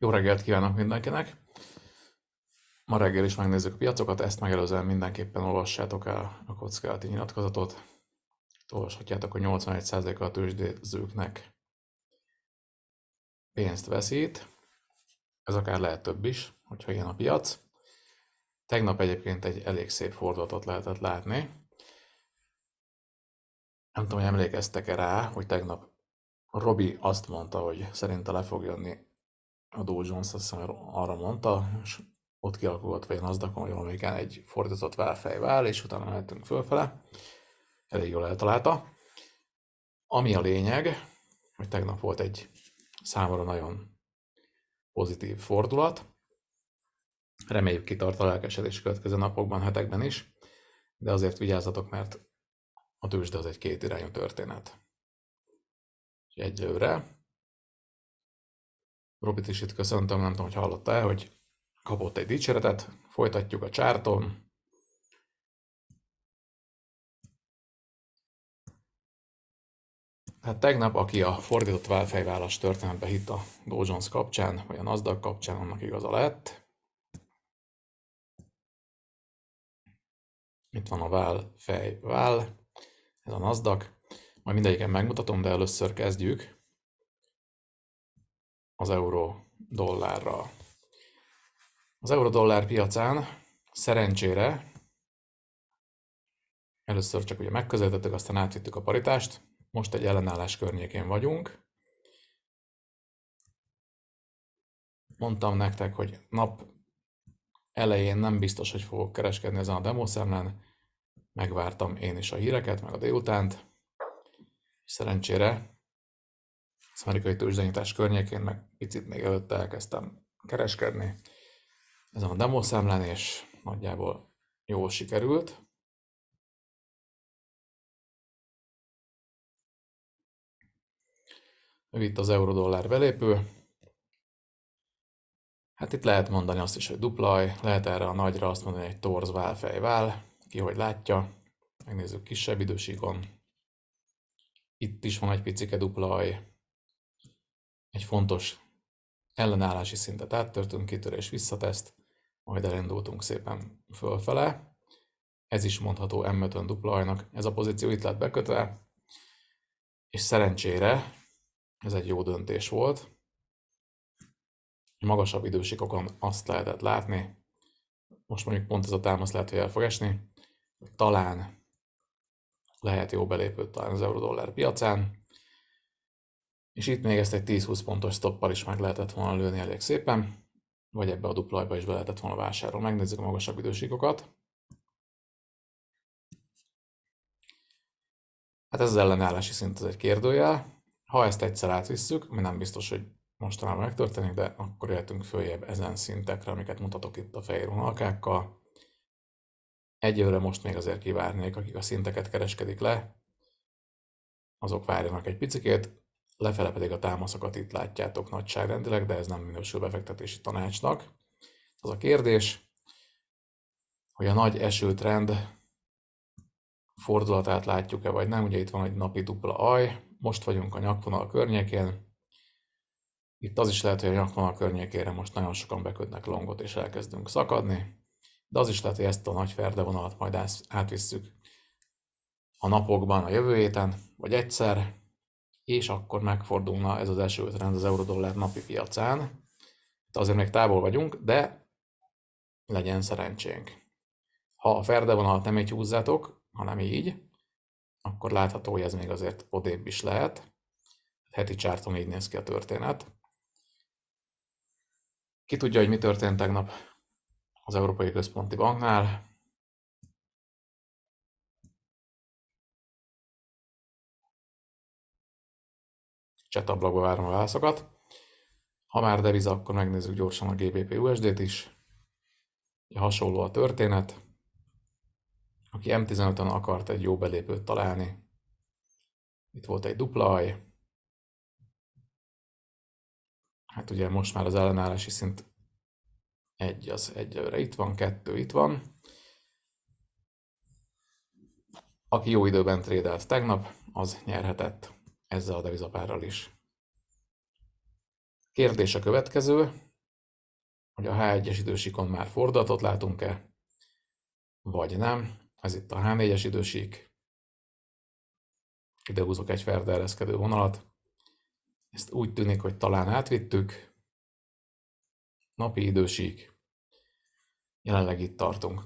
Jó reggelt kívánok mindenkinek! Ma reggel is megnézzük a piacokat, ezt megelőzően mindenképpen olvassátok el a kockázati nyilatkozatot. Olvashatjátok, hogy 81%-a a tőzsdézőknek pénzt veszít. Ez akár lehet több is, hogyha ilyen a piac. Tegnap egyébként egy elég szép fordulatot lehetett látni. Nem tudom, hogy emlékeztek-e rá, hogy tegnap Robi azt mondta, hogy szerinte le fog jönni a Dow Jones azt hiszem, arra mondta, és ott kialakulott vagy nasdaq hogy vagy valamelyikán egy fordított vál, és utána mehetünk fölfele. Elég jól eltalálta. Ami a lényeg, hogy tegnap volt egy számomra nagyon pozitív fordulat. Reméljük kitart a lelkesedés következő napokban, hetekben is, de azért vigyázzatok, mert a tőzsde az egy kétirányú történet. És egyelőre Robit is itt köszöntöm, nem tudom, hogy hallotta-e, hogy kapott egy dicséretet, folytatjuk a csárton. Hát tegnap, aki a fordított válfejvállás történetbe hitt a Dow Jones kapcsán, vagy a Nasdaq kapcsán, annak igaza lett. Itt van a váll, fej, ez a Nasdaq. Majd mindegyiken megmutatom, de először kezdjük az euró-dollárral. Az euró-dollár piacán szerencsére először csak ugye megközelítettük, aztán átvittük a paritást, most egy ellenállás környékén vagyunk. Mondtam nektek, hogy nap elején nem biztos, hogy fogok kereskedni ezen a demószemlen, megvártam én is a híreket, meg a délutánt. Szerencsére az amerikai tőzsdenyítás környékén, meg picit még előtte elkezdtem kereskedni ezen a demo számlán, és nagyjából jól sikerült. Itt az euró-dollár belépő. Hát itt lehet mondani azt is, hogy duplaj, lehet erre a nagyra azt mondani, hogy torz vál, fej vál, ki hogy látja. Megnézzük kisebb idősíkon. Itt is van egy picike duplaj, egy fontos ellenállási szintet áttörtünk, kitörés visszateszt, majd elindultunk szépen fölfele. Ez is mondható m 5 duplajnak. Ez a pozíció itt lett bekötve, és szerencsére ez egy jó döntés volt. Magasabb idősikokon azt lehetett látni, most mondjuk pont ez a támasz lehet, hogy el fog esni, talán lehet jó belépőt talán az euró-dollár piacán, és itt még ezt egy 10-20 pontos stoppal is meg lehetett volna lőni elég szépen, vagy ebbe a duplajba is be lehetett volna vásárolni. Megnézzük a magasabb idősíkokat. Hát ez az ellenállási szint az egy kérdőjel. Ha ezt egyszer átvisszük, mi nem biztos, hogy mostanában megtörténik, de akkor jöhetünk följebb ezen szintekre, amiket mutatok itt a fehér vonalkákkal. Egyelőre most még azért kivárnék, akik a szinteket kereskedik le, azok várjanak egy picikét, lefele pedig a támaszokat itt látjátok nagyságrendileg, de ez nem minősül befektetési tanácsnak. Az a kérdés, hogy a nagy esőtrend fordulatát látjuk-e vagy nem. Ugye itt van egy napi dupla aj, most vagyunk a nyakvonal környékén. Itt az is lehet, hogy a nyakvonal környékére most nagyon sokan beködnek, longot és elkezdünk szakadni, de az is lehet, hogy ezt a nagy vonalat majd átvisszük a napokban, a jövő héten, vagy egyszer, és akkor megfordulna ez az eső ötrend az eurodollár napi piacán. Hát azért még távol vagyunk, de legyen szerencsénk. Ha a ferde van, nem így húzzátok, hanem így, akkor látható, hogy ez még azért odébb is lehet. Hát heti csárton így néz ki a történet. Ki tudja, hogy mi történt tegnap az Európai Központi Banknál, chat ablakba várom a válaszokat. Ha már deviza, akkor megnézzük gyorsan a GBP USD-t is. Hasonló a történet. Aki M15-ön akart egy jó belépőt találni, itt volt egy dupla aj. Hát ugye most már az ellenállási szint egy az egyre itt van, kettő itt van. Aki jó időben trédelt tegnap, az nyerhetett ezzel a devizapárral is. Kérdés a következő, hogy a H1-es idősíkon már fordulatot látunk-e, vagy nem. Ez itt a H4-es idősík. Ide húzok egy feldereszkedő vonalat. Ezt úgy tűnik, hogy talán átvittük. Napi idősík. Jelenleg itt tartunk.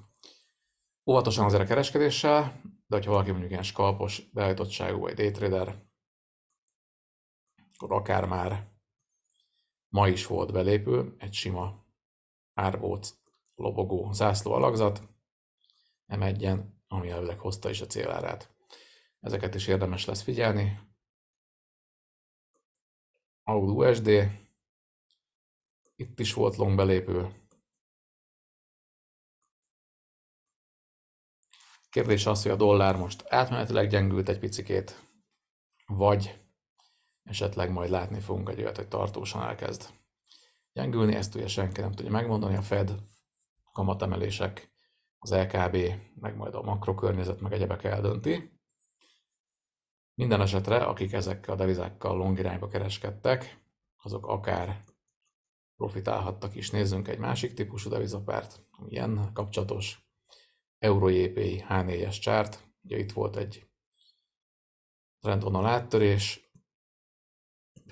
Óvatosan azért a kereskedéssel, de ha valaki mondjuk ilyen skalpos, beállítottságú vagy daytrader, akkor akár már ma is volt belépő, egy sima árvóc lobogó zászló alakzat, nem egyen, ami elvileg hozta is a célárát. Ezeket is érdemes lesz figyelni. AUD USD, itt is volt long belépő. Kérdés az, hogy a dollár most átmenetileg gyengült egy picikét, vagy esetleg majd látni fogunk egy olyat, hogy tartósan elkezd gyengülni, ezt ugye senki nem tudja megmondani, a Fed, a kamatemelések, az LKB, meg majd a makrokörnyezet, meg egyebek eldönti. Minden esetre, akik ezekkel a devizákkal long irányba kereskedtek, azok akár profitálhattak is. Nézzünk egy másik típusú devizapárt, ilyen kapcsolatos EURO-JPI H4-es csárt. Ugye itt volt egy trendvonal áttörés,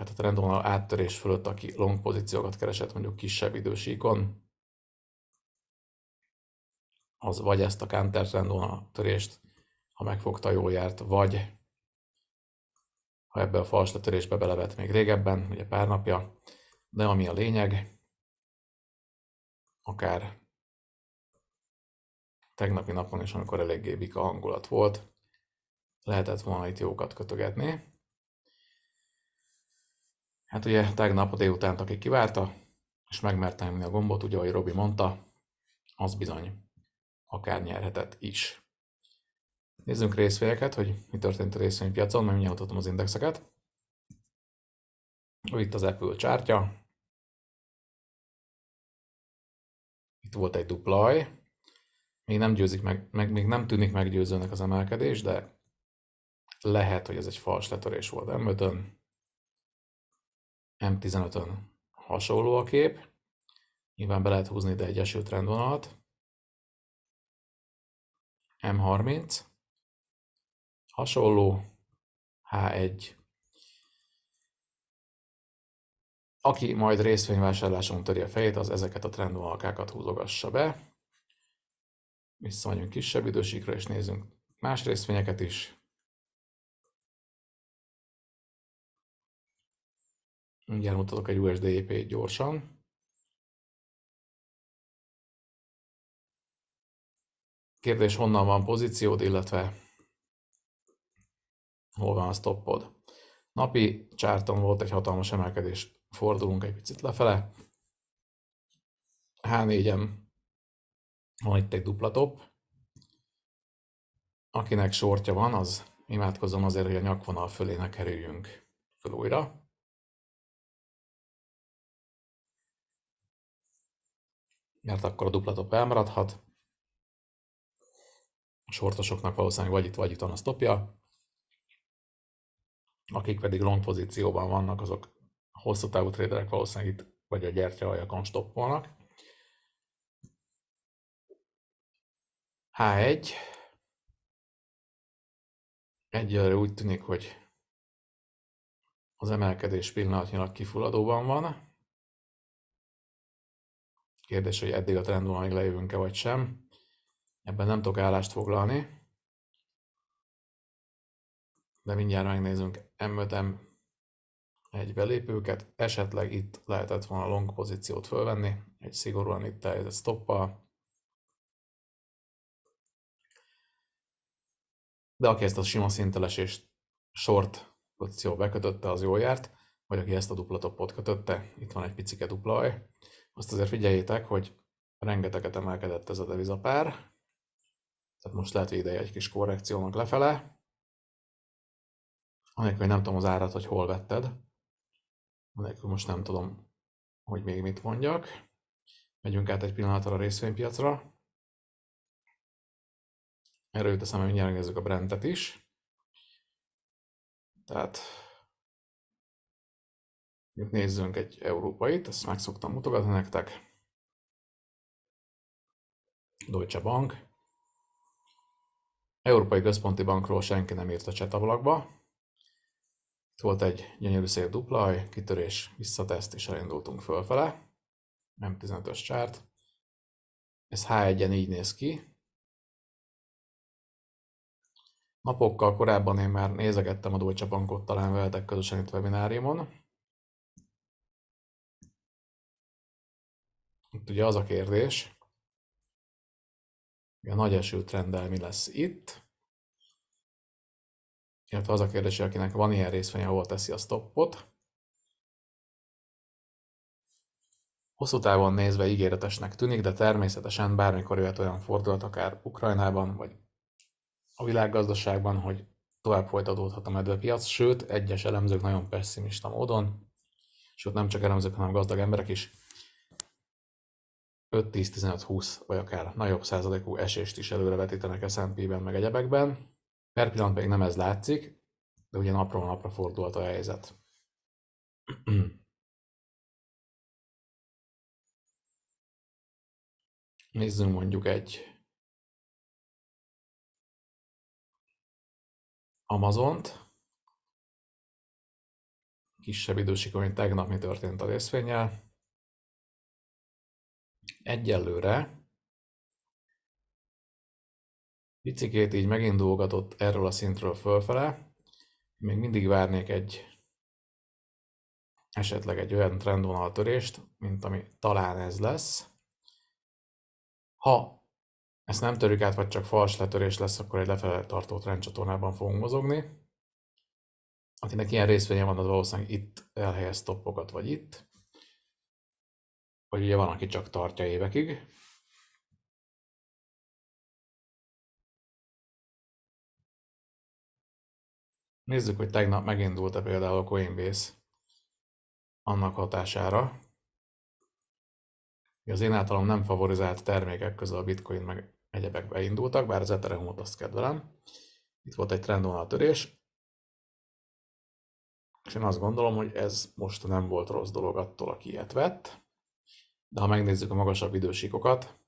tehát a trendvonal áttörés fölött, aki long pozíciókat keresett mondjuk kisebb idősíkon, az vagy ezt a counter trendvonal törést, ha megfogta, jól járt, vagy ha ebbe a fals törésbe belevett még régebben, ugye pár napja, de ami a lényeg, akár tegnapi napon is, amikor eléggé bika hangulat volt, lehetett volna itt jókat kötögetni. Hát ugye tegnap a délután, aki kivárta, és megmerte nyomni a gombot, ugye, ahogy Robi mondta, az bizony akár nyerhetett is. Nézzünk részvényeket, hogy mi történt a részvénypiacon, mert mindjárt adhatom az indexeket. Itt az Apple csártya. Itt volt egy duplaj. Még nem, győzik meg, meg, még nem tűnik meggyőzőnek az emelkedés, de lehet, hogy ez egy fals letörés volt emlőtön. M15-ön hasonló a kép, nyilván be lehet húzni ide egy eső trendvonalat, M30, hasonló, H1. Aki majd részvényvásárláson töri a fejét, az ezeket a trendvonalkákat húzogassa be. Visszamegyünk kisebb idősíkra, és nézzünk más részvényeket is. Mindjárt mutatok egy USDP-t gyorsan. Kérdés, honnan van pozíciód, illetve hol van a stoppod. Napi csárton volt egy hatalmas emelkedés, fordulunk egy picit lefele. H4-en van itt egy dupla top. Akinek sortja van, az imádkozom azért, hogy a nyakvonal ne kerüljünk föl újra. mert akkor a dupla top elmaradhat. A sortosoknak valószínűleg vagy itt, vagy itt van a stopja. Akik pedig long pozícióban vannak, azok hosszú távú traderek valószínűleg itt vagy a gyertyahajakon stoppolnak. H1. Egyelőre úgy tűnik, hogy az emelkedés pillanatnyilag kifulladóban van. Kérdés, hogy eddig a trend trendvonalig lejövünk-e vagy sem. Ebben nem tudok állást foglalni. De mindjárt megnézünk m 5 egy belépőket. Esetleg itt lehetett volna long pozíciót fölvenni. Egy szigorúan itt a stoppal. De aki ezt a sima szinteles és short pozíció bekötötte, az jól járt, vagy aki ezt a dupla topot kötötte, itt van egy picike dupla aj, azt azért figyeljétek, hogy rengeteget emelkedett ez a devizapár, tehát most lehet ideje egy kis korrekciónak lefele, anélkül, hogy nem tudom az árat, hogy hol vetted, anélkül most nem tudom, hogy még mit mondjak. Megyünk át egy pillanatra a részvénypiacra. Erről teszem, hogy mindjárt megnézzük a Brentet is. Tehát Nézzünk egy európait, ezt meg szoktam mutogatni nektek. Deutsche Bank. Európai Központi Bankról senki nem írt a csetablakba. Itt volt egy gyönyörű szép duplaj, kitörés, visszateszt, és elindultunk fölfele. Nem 15 ös csárt. Ez H1-en így néz ki. Napokkal korábban én már nézegettem a Deutsche Bankot, talán veletek közösen itt webináriumon. Itt ugye az a kérdés, a nagy esőtrenddel mi lesz itt, illetve az a kérdés, hogy akinek van ilyen részvény, hova teszi a stoppot. Hosszú távon nézve ígéretesnek tűnik, de természetesen bármikor jöhet olyan fordulat, akár Ukrajnában, vagy a világgazdaságban, hogy tovább folytatódhat a medvepiac, sőt, egyes elemzők nagyon pessimista módon, sőt nem csak elemzők, hanem gazdag emberek is 5-10-15-20 vagy akár nagyobb százalékú esést is előrevetítenek S&P-ben meg egyebekben. Per pillanat még nem ez látszik, de ugye napról napra fordult a helyzet. Nézzünk mondjuk egy Amazont. Kisebb mint tegnap mi történt a részvényel. Egyelőre picikét így megindulgatott erről a szintről fölfele, még mindig várnék egy esetleg egy olyan trendvonaltörést, mint ami talán ez lesz. Ha ezt nem törjük át, vagy csak fals letörés lesz, akkor egy lefelé tartó trendcsatornában fogunk mozogni. Akinek hát ilyen részvénye van, az valószínűleg itt elhelyez toppokat, vagy itt vagy ugye van, aki csak tartja évekig. Nézzük, hogy tegnap megindult-e például a Coinbase annak hatására, az én általam nem favorizált termékek közül a Bitcoin meg egyebek beindultak, bár az Ethereum-ot azt kedvelem. Itt volt egy törés, és én azt gondolom, hogy ez most nem volt rossz dolog attól, aki ilyet vett. De ha megnézzük a magasabb idősíkokat,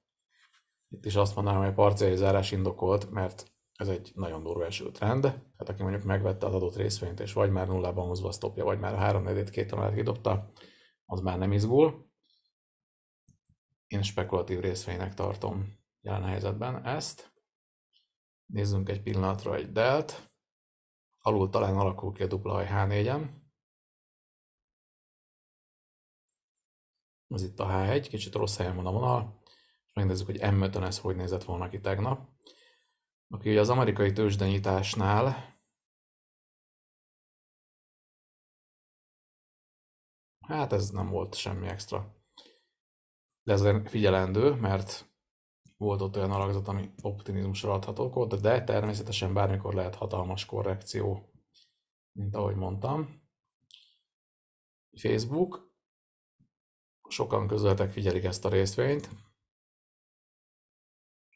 itt is azt mondanám, hogy a parciális zárás indokolt, mert ez egy nagyon durva eső trend. Tehát aki mondjuk megvette az adott részvényt, és vagy már nullában húzva a stopja, vagy már három negyed két emelet kidobta, az már nem izgul. Én spekulatív részvénynek tartom jelen helyzetben ezt. Nézzünk egy pillanatra egy delt. Alul talán alakul ki a dupla h 4 az itt a H1, kicsit rossz helyen van a vonal, és megnézzük, hogy m 5 ez hogy nézett volna ki tegnap. Aki ugye az amerikai tőzsdenyításnál, hát ez nem volt semmi extra. De ez figyelendő, mert volt ott olyan alakzat, ami optimizmusra adható volt, de természetesen bármikor lehet hatalmas korrekció, mint ahogy mondtam. Facebook, sokan közöltek figyelik ezt a részvényt.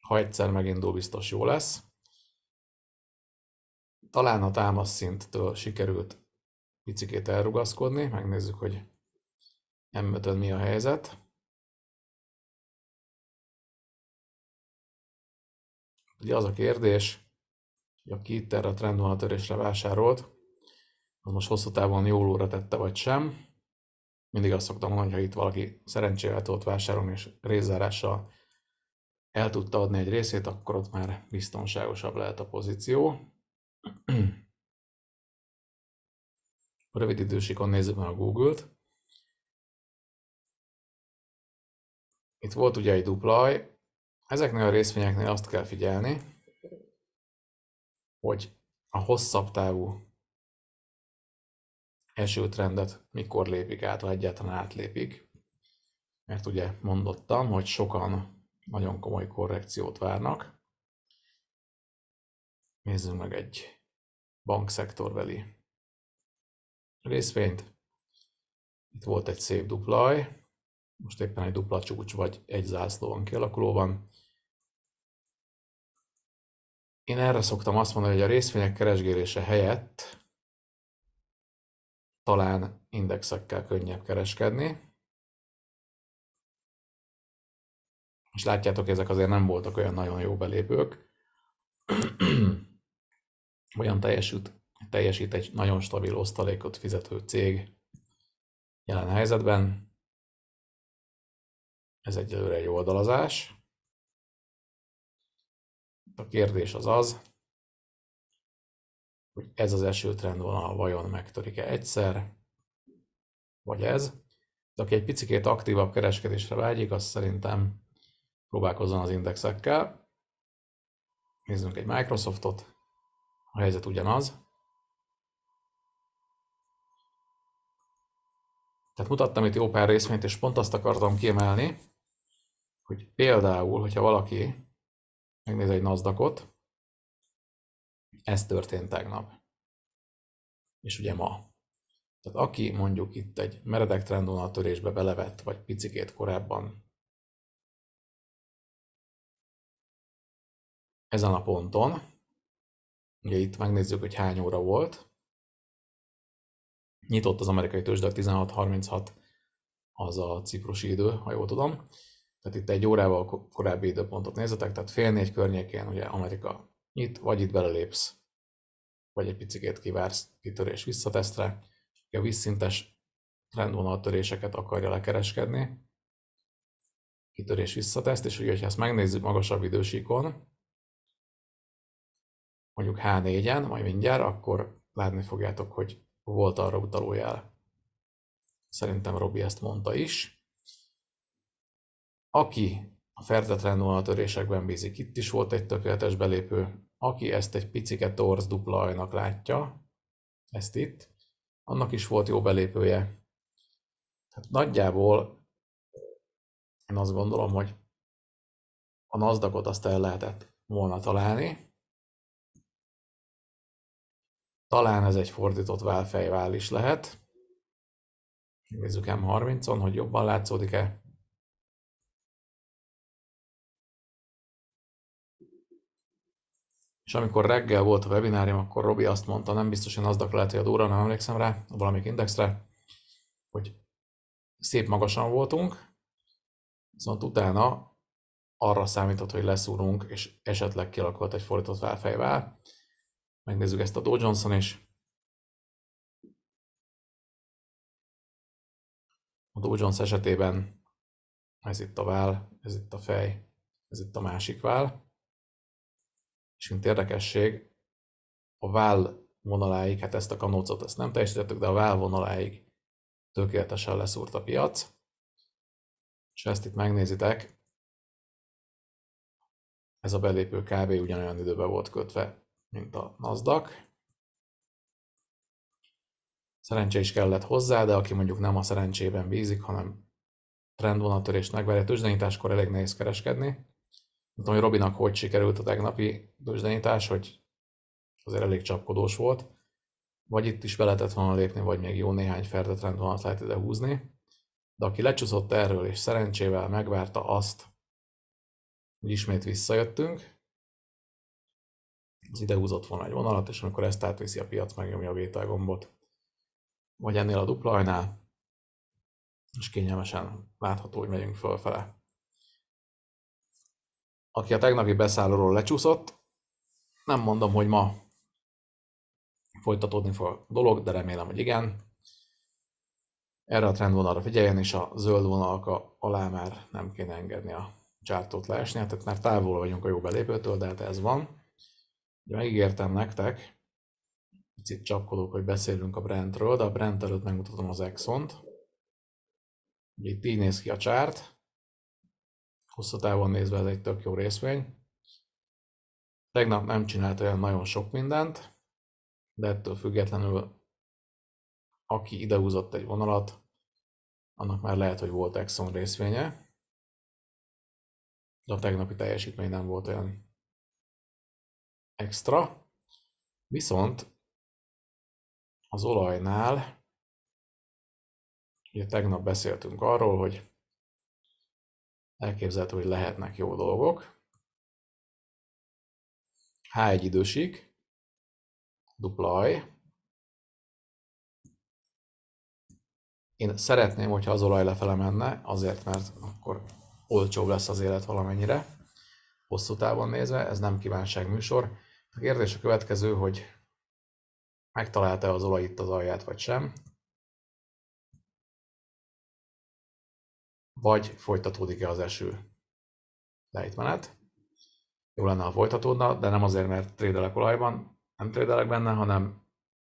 Ha egyszer megindul, biztos jó lesz. Talán a támaszszinttől sikerült picikét elrugaszkodni, megnézzük, hogy m mi a helyzet. Ugye az a kérdés, hogy aki itt erre a trendvonatörésre vásárolt, az most hosszú távon jól óra tette vagy sem mindig azt szoktam mondani, hogy ha itt valaki szerencsével tudott vásárolni, és részzárással el tudta adni egy részét, akkor ott már biztonságosabb lehet a pozíció. rövid idősikon nézzük meg a Google-t. Itt volt ugye egy duplaj. Ezeknél a részvényeknél azt kell figyelni, hogy a hosszabb távú trendet mikor lépik át, ha egyáltalán átlépik. Mert ugye mondottam, hogy sokan nagyon komoly korrekciót várnak. Nézzünk meg egy bankszektorbeli részvényt. Itt volt egy szép duplaj, most éppen egy dupla csúcs vagy egy zászló van kialakulóban. Én erre szoktam azt mondani, hogy a részvények keresgélése helyett talán indexekkel könnyebb kereskedni. És látjátok, ezek azért nem voltak olyan nagyon jó belépők. olyan teljesít, teljesít egy nagyon stabil osztalékot fizető cég jelen helyzetben. Ez egyelőre egy oldalazás. A kérdés az az, hogy ez az esőtrendvonal vajon megtörik-e egyszer, vagy ez. De aki egy picit aktívabb kereskedésre vágyik, az szerintem próbálkozzon az indexekkel. Nézzünk egy Microsoftot, a helyzet ugyanaz. Tehát mutattam itt jó pár részvényt, és pont azt akartam kiemelni, hogy például, hogyha valaki megnéz egy nasdaq ez történt tegnap. És ugye ma. Tehát aki mondjuk itt egy meredek trendvonal törésbe belevett, vagy picikét korábban ezen a ponton, ugye itt megnézzük, hogy hány óra volt, nyitott az amerikai tőzsdök 16.36, az a ciprusi idő, ha jól tudom. Tehát itt egy órával korábbi időpontot nézzetek, tehát fél négy környékén ugye Amerika itt vagy itt belelépsz, vagy egy picit kivársz kitörés visszatesztre, aki a vízszintes töréseket akarja lekereskedni, kitörés visszateszt, és ugye, ha ezt megnézzük magasabb idősíkon, mondjuk H4-en, majd mindjárt, akkor látni fogjátok, hogy volt arra utalójel. Szerintem Robi ezt mondta is. Aki a fertetlen törésekben bízik, itt is volt egy tökéletes belépő, aki ezt egy picike torz duplajnak látja, ezt itt, annak is volt jó belépője. Tehát nagyjából én azt gondolom, hogy a nasdaq azt el lehetett volna találni. Talán ez egy fordított válfejvál is lehet. Nézzük M30-on, hogy jobban látszódik-e. És amikor reggel volt a webinárium, akkor Robi azt mondta, nem biztos, hogy azdak lehet, hogy a Dóra, nem emlékszem rá, valamik indexre, hogy szép magasan voltunk, viszont utána arra számított, hogy leszúrunk, és esetleg kialakult egy fordított válfejvel. Megnézzük ezt a Dow Johnson is. A Dow Jones esetében ez itt a vál, ez itt a fej, ez itt a másik vál. És mint érdekesség, a váll vonaláig, hát ezt a kanócot ezt nem teljesítettük, de a váll vonaláig tökéletesen leszúrt a piac. És ezt itt megnézitek, ez a belépő kb. ugyanolyan időben volt kötve, mint a Nasdaq. Szerencsé is kellett hozzá, de aki mondjuk nem a szerencsében bízik, hanem trendvonatörést megverje tőzsdenyításkor elég nehéz kereskedni nem tudom, hogy Robinak hogy sikerült a tegnapi dösdenítás, hogy azért elég csapkodós volt. Vagy itt is be lehetett volna lépni, vagy még jó néhány ferdetrend van, azt lehet ide húzni. De aki lecsúszott erről, és szerencsével megvárta azt, hogy ismét visszajöttünk, az ide húzott volna egy vonalat, és amikor ezt átviszi a piac, megnyomja a vételgombot. Vagy ennél a duplajnál, és kényelmesen látható, hogy megyünk fölfele aki a tegnapi beszállóról lecsúszott. Nem mondom, hogy ma folytatódni fog a dolog, de remélem, hogy igen. Erre a trendvonalra figyeljen, és a zöld vonalka alá már nem kéne engedni a csártót leesni, tehát már távol vagyunk a jó belépőtől, de hát ez van. Ugye megígértem nektek, picit csapkodok, hogy beszélünk a Brentről, de a Brent előtt megmutatom az Exxon-t. Itt így néz ki a csárt hosszú távon nézve ez egy tök jó részvény. Tegnap nem csinált olyan nagyon sok mindent, de ettől függetlenül aki idehúzott egy vonalat, annak már lehet, hogy volt Exxon részvénye, de a tegnapi teljesítmény nem volt olyan extra. Viszont az olajnál, ugye tegnap beszéltünk arról, hogy Elképzelhető, hogy lehetnek jó dolgok. H1 idősik, dupla aj. Én szeretném, hogyha az olaj lefele menne, azért, mert akkor olcsóbb lesz az élet valamennyire. Hosszú távon nézve, ez nem kívánság műsor. A kérdés a következő, hogy megtalálta az olaj itt az alját, vagy sem. vagy folytatódik-e az eső lejtmenet. Jó lenne, ha folytatódna, de nem azért, mert trédelek olajban, nem trédelek benne, hanem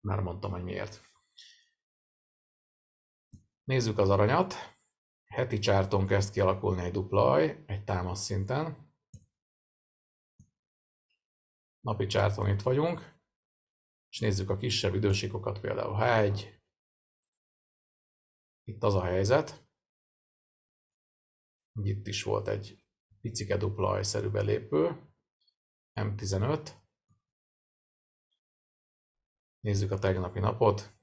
már mondtam, hogy miért. Nézzük az aranyat. Heti csárton kezd kialakulni egy dupla aj, egy támasz szinten. Napi csárton itt vagyunk, és nézzük a kisebb idősíkokat, például H1. Itt az a helyzet, itt is volt egy picike dupla ajszerű belépő, M15. Nézzük a tegnapi napot.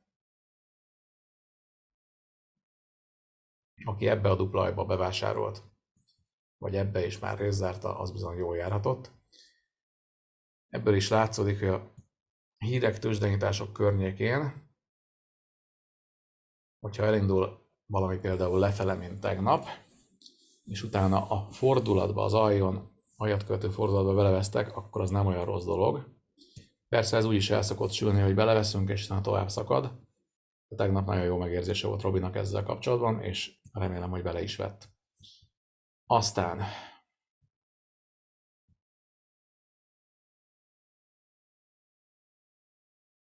Aki ebbe a duplajba bevásárolt, vagy ebbe is már részzárta, az bizony jól járhatott. Ebből is látszódik, hogy a hírek tőzsdenyítások környékén, hogyha elindul valami például lefele, mint tegnap, és utána a fordulatba, az aljon, aljat követő fordulatba belevesztek, akkor az nem olyan rossz dolog. Persze ez úgy is el szokott sülni, hogy beleveszünk, és utána tovább szakad. De tegnap nagyon jó megérzése volt Robinak ezzel kapcsolatban, és remélem, hogy bele is vett. Aztán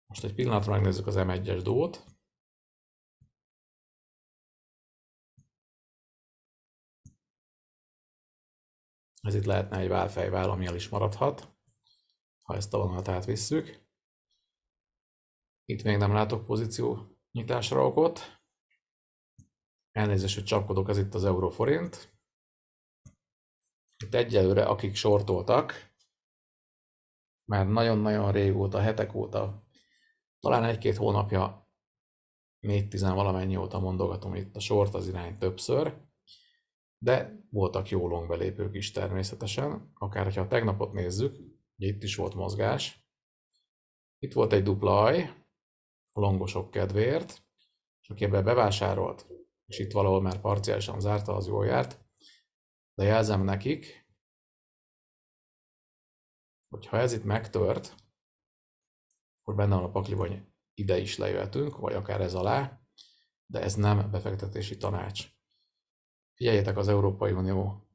Most egy pillanatra megnézzük az M1-es dót. Ez itt lehetne egy válfejvál, ami el is maradhat, ha ezt a vonalat átvisszük. Itt még nem látok pozíció nyitásra okot. Elnézést, hogy csapkodok, ez itt az euróforint. Itt egyelőre, akik sortoltak, mert nagyon-nagyon régóta, hetek óta, talán egy-két hónapja, 4-10 valamennyi óta mondogatom itt a sort az irány többször de voltak jó long belépők is természetesen, akár ha a tegnapot nézzük, ugye itt is volt mozgás. Itt volt egy dupla aj, a longosok kedvéért, és aki ebbe bevásárolt, és itt valahol már parciálisan zárta, az jól járt, de jelzem nekik, hogy ha ez itt megtört, akkor benne van a pakliban, ide is lejöhetünk, vagy akár ez alá, de ez nem befektetési tanács figyeljetek az Európai Unió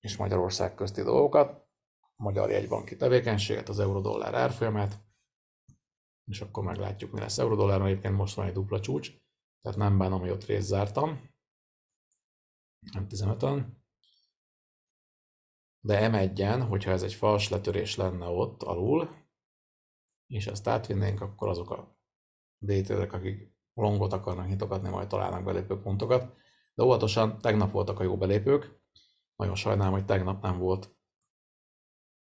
és Magyarország közti dolgokat, a magyar jegybanki tevékenységet, az euró-dollár árfolyamát, és akkor meglátjuk, mi lesz euró-dollár, egyébként most van egy dupla csúcs, tehát nem bánom, hogy ott részt zártam, nem 15-ön, de m 1 hogyha ez egy fals letörés lenne ott alul, és ezt átvinnénk, akkor azok a détőrök, akik longot akarnak nyitogatni, majd találnak belépő pontokat, de óvatosan tegnap voltak a jó belépők. Nagyon sajnálom, hogy tegnap nem volt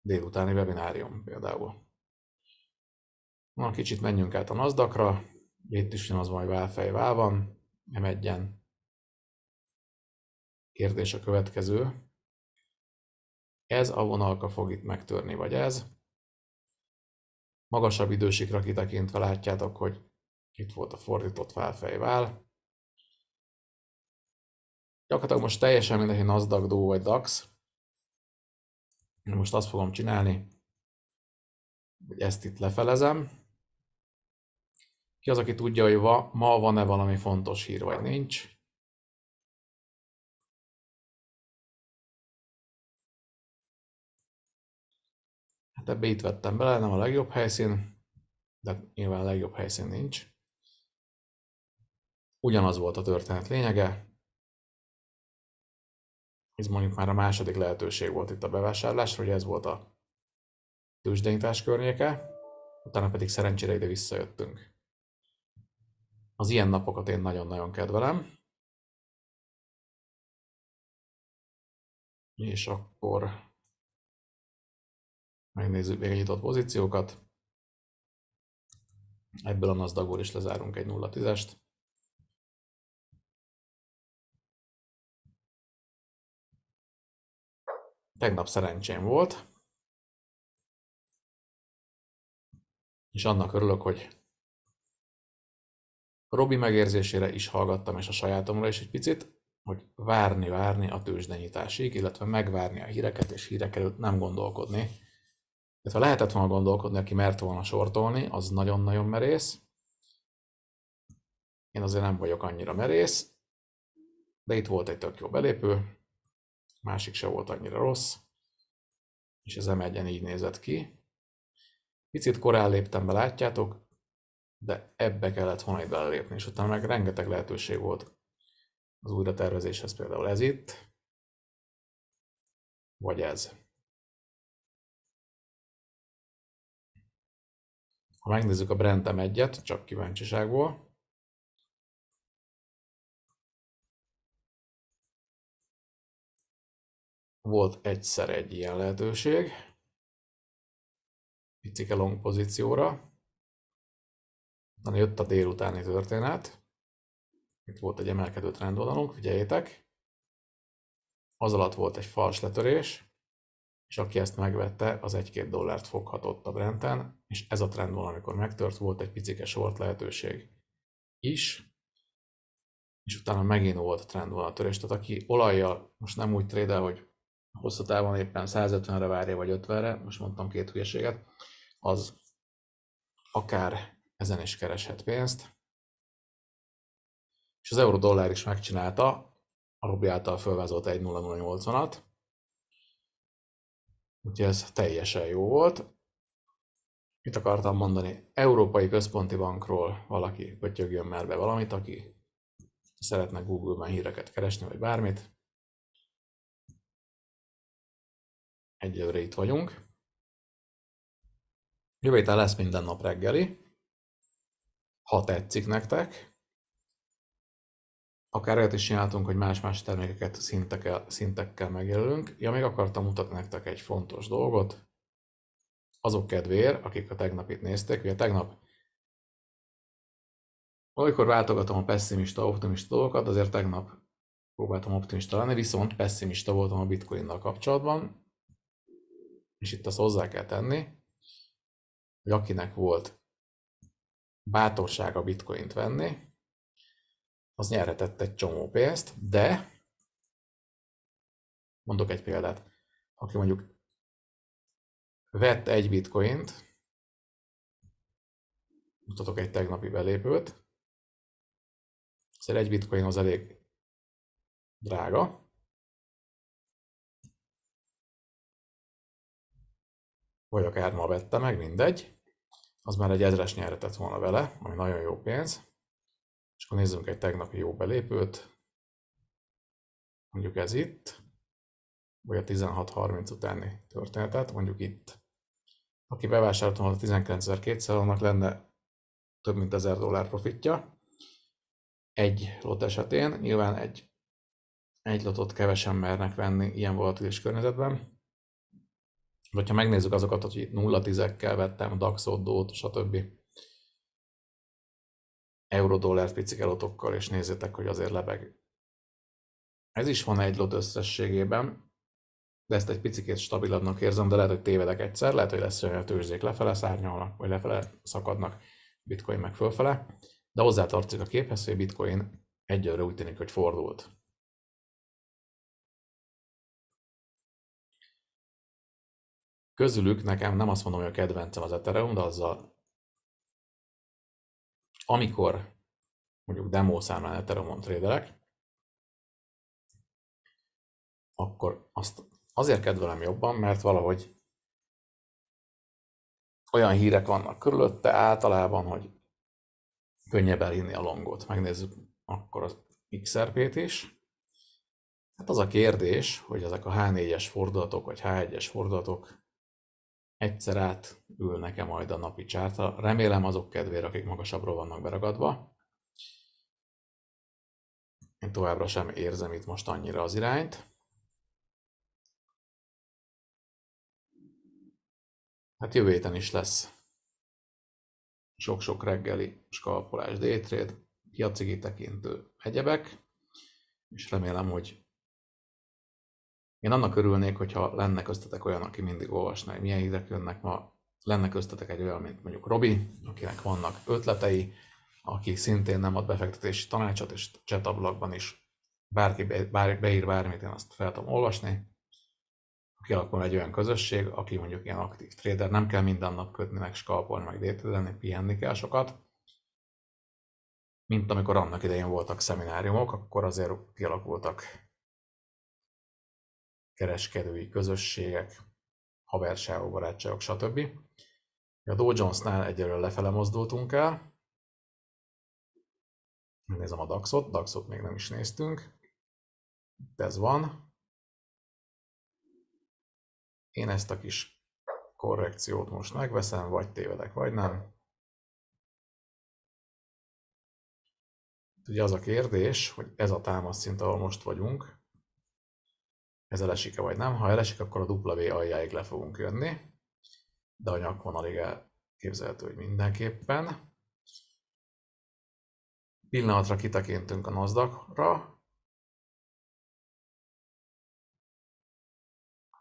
délutáni webinárium például. Na, kicsit menjünk át a nasdaq Itt is az van, hogy válfej vál van. Nem egyen. Kérdés a következő. Ez a vonalka fog itt megtörni, vagy ez? Magasabb idősikra kitekintve látjátok, hogy itt volt a fordított válfej vál. Gyakorlatilag most teljesen mindegy, hogy NASDAQ, DO vagy DAX. Most azt fogom csinálni, hogy ezt itt lefelezem. Ki az, aki tudja, hogy ma van-e valami fontos hír, vagy nincs? Hát ebbe itt vettem bele, nem a legjobb helyszín, de nyilván a legjobb helyszín nincs. Ugyanaz volt a történet lényege, ez mondjuk már a második lehetőség volt itt a bevásárlásra, hogy ez volt a tőzsdenyítás környéke, utána pedig szerencsére ide visszajöttünk. Az ilyen napokat én nagyon-nagyon kedvelem. És akkor megnézzük még a nyitott pozíciókat. Ebből a nasdaq is lezárunk egy 0-10-est. Tegnap szerencsém volt, és annak örülök, hogy Robi megérzésére is hallgattam, és a sajátomra is egy picit, hogy várni, várni a tőzsdenyításig, illetve megvárni a híreket, és hírek előtt nem gondolkodni. Tehát ha lehetett volna gondolkodni, aki mert volna sortolni, az nagyon-nagyon merész. Én azért nem vagyok annyira merész, de itt volt egy tök jó belépő, másik se volt annyira rossz, és ez m így nézett ki. Picit korán léptem be, látjátok, de ebbe kellett volna ide lépni, és utána meg rengeteg lehetőség volt az tervezéshez, például ez itt, vagy ez. Ha megnézzük a Brentem egyet, csak kíváncsiságból, volt egyszer egy ilyen lehetőség, picike long pozícióra, Na, jött a délutáni történet, itt volt egy emelkedő trendvonalunk, figyeljétek, az alatt volt egy fals letörés, és aki ezt megvette, az 1-2 dollárt foghatott a Brenten, és ez a trendvonal, amikor megtört, volt egy picike short lehetőség is, és utána megint volt a trendvonal törés. Tehát aki olajjal most nem úgy trédel, hogy hosszú távon éppen 150-re várja, vagy 50-re, most mondtam két hülyeséget, az akár ezen is kereshet pénzt. És az euró-dollár is megcsinálta, a rubli által felvázolt 1.0080-at, úgyhogy ez teljesen jó volt. Mit akartam mondani? Európai Központi Bankról valaki pötyögjön már be valamit, aki szeretne Google-ben híreket keresni, vagy bármit, Egyelőre itt vagyunk. Jövő héten lesz minden nap reggeli. Ha tetszik nektek, akár olyat is csináltunk, hogy más-más termékeket szintekkel, szintekkel megjelölünk. Ja, még akartam mutatni nektek egy fontos dolgot. Azok kedvéért, akik a tegnapit nézték, ugye tegnap Olykor váltogatom a pessimista, optimista dolgokat, azért tegnap próbáltam optimista lenni, viszont pessimista voltam a bitcoinnal kapcsolatban, és itt azt hozzá kell tenni, hogy akinek volt bátorsága bitcoint venni, az nyerhetett egy csomó pénzt, de mondok egy példát, aki mondjuk vett egy bitcoint, mutatok egy tegnapi belépőt, szóval egy bitcoin az elég drága, vagy akár ma vette meg, mindegy. Az már egy ezres nyerhetett volna vele, ami nagyon jó pénz. És akkor nézzünk egy tegnapi jó belépőt. Mondjuk ez itt, vagy a 16.30 utáni történetet, mondjuk itt. Aki bevásárolt volna 19.200, annak lenne több mint 1000 dollár profitja. Egy lot esetén, nyilván egy, egy lotot kevesen mernek venni ilyen volatilis környezetben, vagy ha megnézzük azokat, hogy itt 0 10 vettem DAX-ot, stb. Euró-dollár picikelotokkal, és nézzétek, hogy azért lebeg. Ez is van egy lot összességében, de ezt egy picit stabilabbnak érzem, de lehet, hogy tévedek egyszer, lehet, hogy lesz olyan, hogy a tőzsdék lefele szárnyalnak, vagy lefele szakadnak, bitcoin meg fölfele, de hozzátartozik a képhez, hogy bitcoin egyelőre úgy tűnik, hogy fordult. Közülük nekem nem azt mondom, hogy a kedvencem az Ethereum, de azzal amikor mondjuk demo számlán Ethereum-on trédelek, akkor azt azért kedvelem jobban, mert valahogy olyan hírek vannak körülötte általában, hogy könnyebb elhinni a longot. Megnézzük akkor az XRP-t is. Hát az a kérdés, hogy ezek a H4-es fordulatok, vagy H1-es fordulatok egyszer át ül nekem majd a napi csárta. Remélem azok kedvére, akik magasabbról vannak beragadva. Én továbbra sem érzem itt most annyira az irányt. Hát jövő héten is lesz sok-sok reggeli skalpolás, daytrade, piacigi tekintő, egyebek, és remélem, hogy én annak örülnék, hogyha lenne köztetek olyan, aki mindig olvasná, hogy milyen hírek jönnek ma, lenne köztetek egy olyan, mint mondjuk Robi, akinek vannak ötletei, aki szintén nem ad befektetési tanácsot, és chat ablakban is bárki bár, beír bármit, én azt fel tudom olvasni, kialakul egy olyan közösség, aki mondjuk ilyen aktív trader, nem kell minden nap kötni, meg skalpolni, meg détlelenni, pihenni kell sokat, mint amikor annak idején voltak szemináriumok, akkor azért kialakultak kereskedői közösségek, haverságok, barátságok, stb. A Dow Jones-nál egyelőre lefele mozdultunk el. Nézem a DAX-ot, DAX-ot még nem is néztünk. Itt ez van. Én ezt a kis korrekciót most megveszem, vagy tévedek, vagy nem. Ugye az a kérdés, hogy ez a támaszszint, ahol most vagyunk, ez elesik-e vagy nem. Ha elesik, akkor a W aljáig le fogunk jönni, de a nyakvonalig elképzelhető, hogy mindenképpen. Pillanatra kitekintünk a NASDAQ-ra,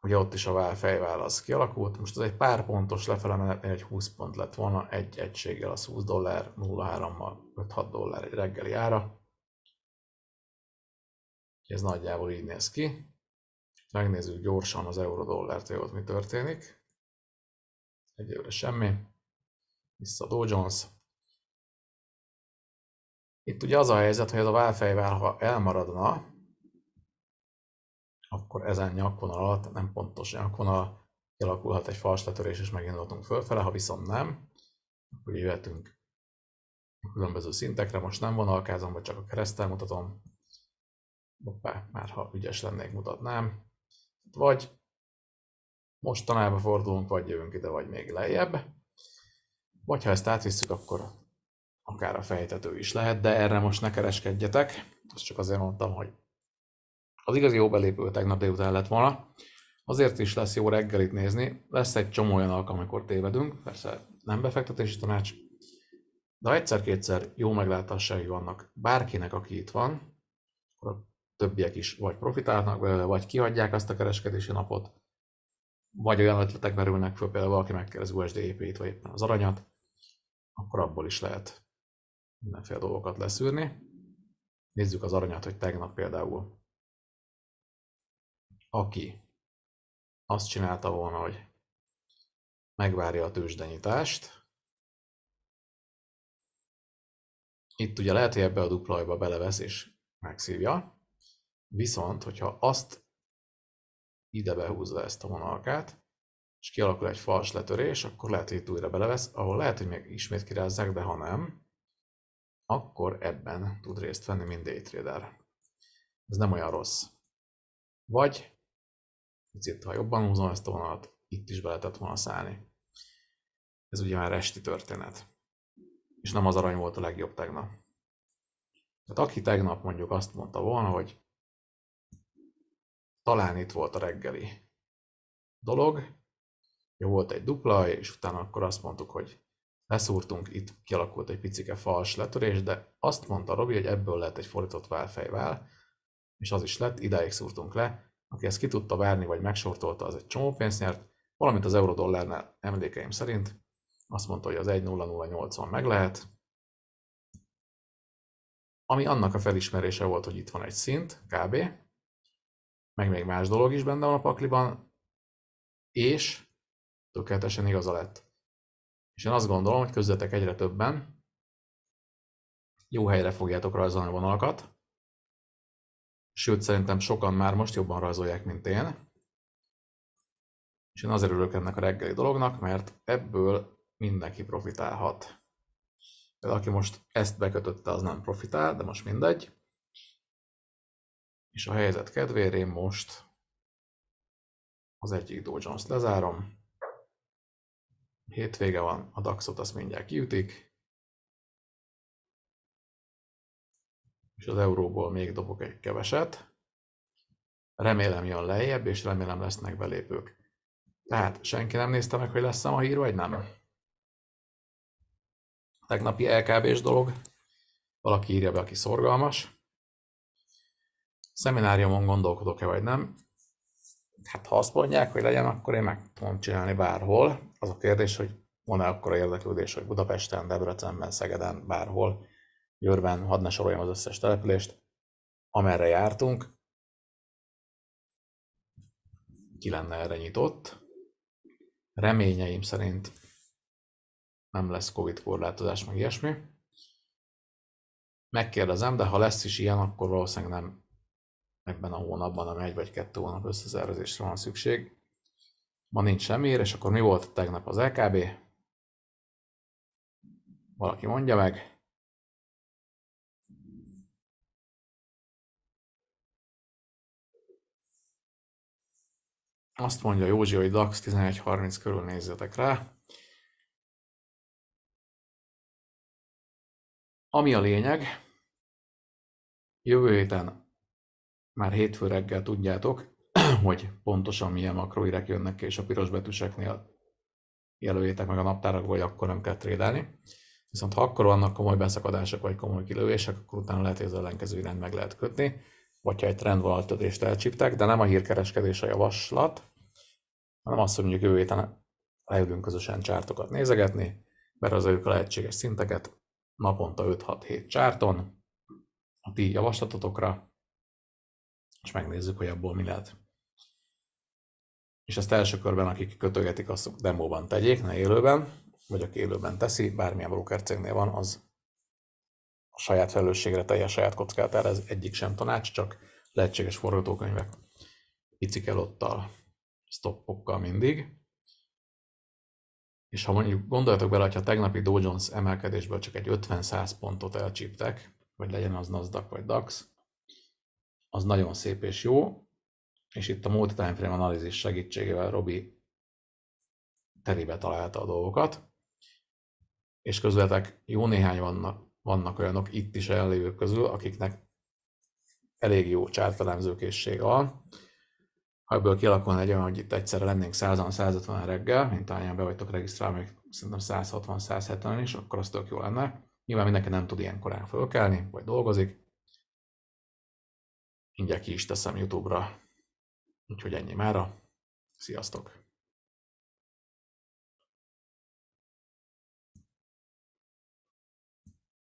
ugye ott is a fejválasz kialakult, most ez egy pár pontos lefele menetnél egy 20 pont lett volna, egy egységgel az 20 dollár, 0,3-mal 5-6 dollár egy reggeli ára. Ez nagyjából így néz ki. Megnézzük gyorsan az euró dollárt hogy mi történik. Egyelőre semmi. Vissza Dow Jones. Itt ugye az a helyzet, hogy ez a válfejvár, ha elmaradna, akkor ezen nyakvonalat, nem pontos nyakvonal, kialakulhat egy fals letörés, és megindulhatunk fölfele, ha viszont nem, akkor jöhetünk a különböző szintekre, most nem vonalkázom, vagy csak a keresztel mutatom. Hoppá, már ha ügyes lennék, mutatnám vagy mostanában fordulunk, vagy jövünk ide, vagy még lejjebb. Vagy ha ezt átvisszük, akkor akár a fejtető is lehet, de erre most ne kereskedjetek. Ezt csak azért mondtam, hogy az igazi jó belépő tegnap délután lett volna. Azért is lesz jó reggelit nézni. Lesz egy csomó olyan alkalom, amikor tévedünk. Persze nem befektetési tanács, de egyszer-kétszer jó meglátásai vannak bárkinek, aki itt van, többiek is vagy profitálnak belőle, vagy kihagyják azt a kereskedési napot, vagy olyan ötletek merülnek föl, például valaki megkérdez USD épét, vagy éppen az aranyat, akkor abból is lehet mindenféle dolgokat leszűrni. Nézzük az aranyat, hogy tegnap például aki azt csinálta volna, hogy megvárja a tőzsdenyítást, itt ugye lehet, hogy ebbe a duplajba belevesz és megszívja, Viszont, hogyha azt ide behúzza ezt a vonalkát, és kialakul egy fals letörés, akkor lehet, hogy itt újra belevesz, ahol lehet, hogy még ismét kirázzák, de ha nem, akkor ebben tud részt venni, mint daytrader. Ez nem olyan rossz. Vagy, itt, ha jobban húzom ezt a vonalat, itt is be lehetett volna szállni. Ez ugye már esti történet. És nem az arany volt a legjobb tegnap. Tehát aki tegnap mondjuk azt mondta volna, hogy talán itt volt a reggeli dolog, jó volt egy dupla, és utána akkor azt mondtuk, hogy leszúrtunk, itt kialakult egy picike fals letörés, de azt mondta Robi, hogy ebből lett egy fordított válfejvál, és az is lett, idáig szúrtunk le. Aki ezt ki tudta várni, vagy megsortolta, az egy csomó pénzt nyert, valamint az eurodollárnál emlékeim szerint azt mondta, hogy az 1.0080 meg lehet, ami annak a felismerése volt, hogy itt van egy szint, kb meg még más dolog is benne van a pakliban, és tökéletesen igaza lett. És én azt gondolom, hogy közvetek egyre többen jó helyre fogjátok rajzolni a vonalakat, sőt szerintem sokan már most jobban rajzolják, mint én. És én azért örülök ennek a reggeli dolognak, mert ebből mindenki profitálhat. De aki most ezt bekötötte, az nem profitál, de most mindegy. És a helyzet kedvéért én most az egyik Dow Jones-t lezárom. Hétvége van, a DAX-ot azt mindjárt kiütik. És az euróból még dobok egy keveset. Remélem jön lejjebb, és remélem lesznek belépők. Tehát senki nem nézte meg, hogy lesz a hír, vagy nem? Tegnapi LKB-s dolog. Valaki írja be, aki szorgalmas szemináriumon gondolkodok-e vagy nem, hát ha azt mondják, hogy legyen, akkor én meg tudom csinálni bárhol. Az a kérdés, hogy van-e a érdeklődés, hogy Budapesten, Debrecenben, Szegeden, bárhol, Győrben, hadd ne soroljam az összes települést, amerre jártunk, ki lenne erre nyitott. Reményeim szerint nem lesz Covid korlátozás, meg ilyesmi. Megkérdezem, de ha lesz is ilyen, akkor valószínűleg nem ebben a hónapban, ami egy vagy kettő hónap összezervezésre van szükség. Ma nincs semmi ér, és akkor mi volt tegnap az LKB? Valaki mondja meg. Azt mondja Józsi, hogy DAX 11.30 körül nézzetek rá. Ami a lényeg, jövő héten már hétfő reggel tudjátok, hogy pontosan milyen makroirek jönnek ki, és a piros betűseknél jelöljétek meg a naptárak, hogy akkor nem kell trédelni. Viszont ha akkor vannak komoly beszakadások vagy komoly kilövések, akkor utána lehet, hogy az ellenkező irányt meg lehet kötni, vagy ha egy trendvonaltörést elcsíptek, de nem a hírkereskedés a javaslat, hanem azt, hogy mondjuk jövő héten leülünk közösen csártokat nézegetni, ők a lehetséges szinteket naponta 5-6-7 csárton, a ti javaslatotokra, és megnézzük, hogy abból mi lehet. És ezt első körben, akik kötögetik, azt demóban tegyék, ne élőben, vagy aki élőben teszi, bármilyen broker cégnél van, az a saját felelősségre teljes saját kockát ez egyik sem tanács, csak lehetséges forgatókönyvek picikelottal, stoppokkal mindig. És ha mondjuk gondoljatok bele, hogy a tegnapi Dow Jones emelkedésből csak egy 50-100 pontot elcsíptek, vagy legyen az Nasdaq vagy DAX, az nagyon szép és jó, és itt a multi frame analízis segítségével Robi terébe találta a dolgokat, és közületek jó néhány vannak, vannak olyanok itt is ellévők közül, akiknek elég jó csártelemzőkészség van. Ha ebből kialakulna egy olyan, hogy itt egyszerre lennénk 100-150 reggel, mint ahányan be vagytok regisztrálva, még szerintem 160-170 is, akkor az tök jó lenne. Nyilván mindenki nem tud ilyen korán fölkelni, vagy dolgozik, Mindjárt ki is teszem YouTube-ra. Úgyhogy ennyi mára. Sziasztok!